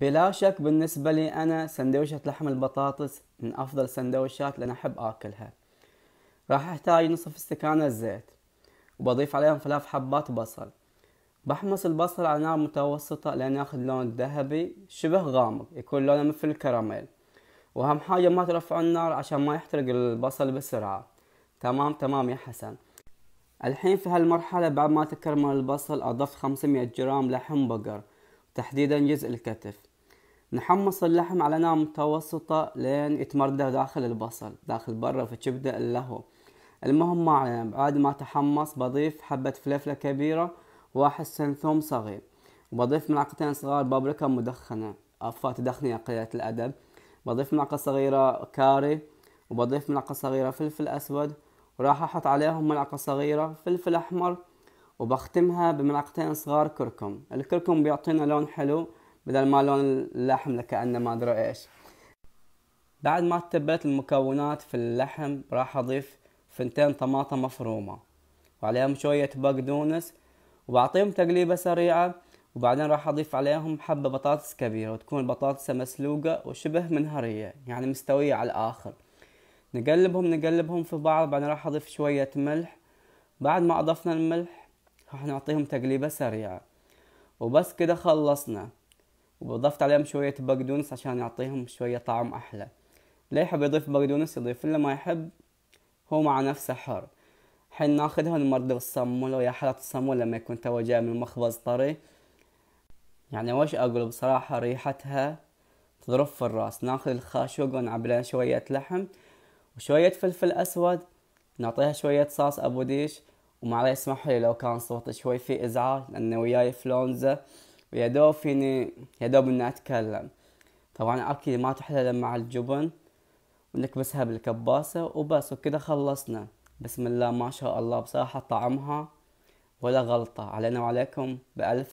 بلا شك بالنسبة لي أنا سندويشة لحم البطاطس من أفضل السندويشات اللي أنا أحب آكلها راح أحتاج نصف استكانة زيت وبضيف عليهم ثلاث حبات بصل بحمص البصل على نار متوسطة لأن ياخذ لون ذهبي شبه غامق يكون لونه مثل الكراميل وأهم حاجة ما ترفع النار عشان ما يحترق البصل بسرعة تمام تمام يا حسن الحين في هالمرحلة بعد ما تكرمل البصل أضفت 500 جرام لحم بقر تحديدا جزء الكتف نحمص اللحم على نار متوسطة لين يتمردى داخل البصل داخل برا في الكبدة اللهو المهم ما علينا بعد ما تحمص بضيف حبة فلفلة كبيرة واحد سنثوم صغير وبضيف ملعقتين صغار بابريكا مدخنة أفا يا قليلة الأدب بضيف ملعقة صغيرة كاري وبضيف ملعقة صغيرة فلفل أسود وراح أحط عليهم ملعقة صغيرة فلفل أحمر وبختمها بملعقتين صغار كركم الكركم بيعطينا لون حلو بدل ما لون اللحم لكأنه ما أدري إيش بعد ما تبلت المكونات في اللحم راح أضيف فنتين طماطة مفرومة وعليهم شوية بقدونس وبعطيهم تقليبة سريعة وبعدين راح أضيف عليهم حبة بطاطس كبيرة وتكون البطاطس مسلوقة وشبه منهرية يعني مستوية على الآخر نقلبهم نقلبهم في بعض بعدين راح أضيف شوية ملح بعد ما أضفنا الملح راح نعطيهم تقليبة سريعة وبس كده خلصنا وضفت عليهم شوية بقدونس عشان يعطيهم شوية طعم أحلى ليه يحب يضيف بقدونس يضيف اللي ما يحب هو مع نفسه حر حين ناخذها نمرد بالصمولة ويا حالة الصمولة لما يكون توا جاي من المخبز طري يعني وش أقول بصراحة ريحتها تضرب في الراس ناخذ الخاشوق ونعبلها شوية لحم وشوية فلفل أسود نعطيها شوية صاص أبو ديش ومعلي اسمحوا لي لو كان صوتي شوي في ازعاج لانه وياي فلونزا ويا دوب فيني يا دوب اني اتكلم طبعا اكيد ما تحلى الا مع الجبن ونكبسها بالكباسة وبس وكذا خلصنا بسم الله ما شاء الله بصراحة طعمها ولا غلطة علينا وعليكم بألف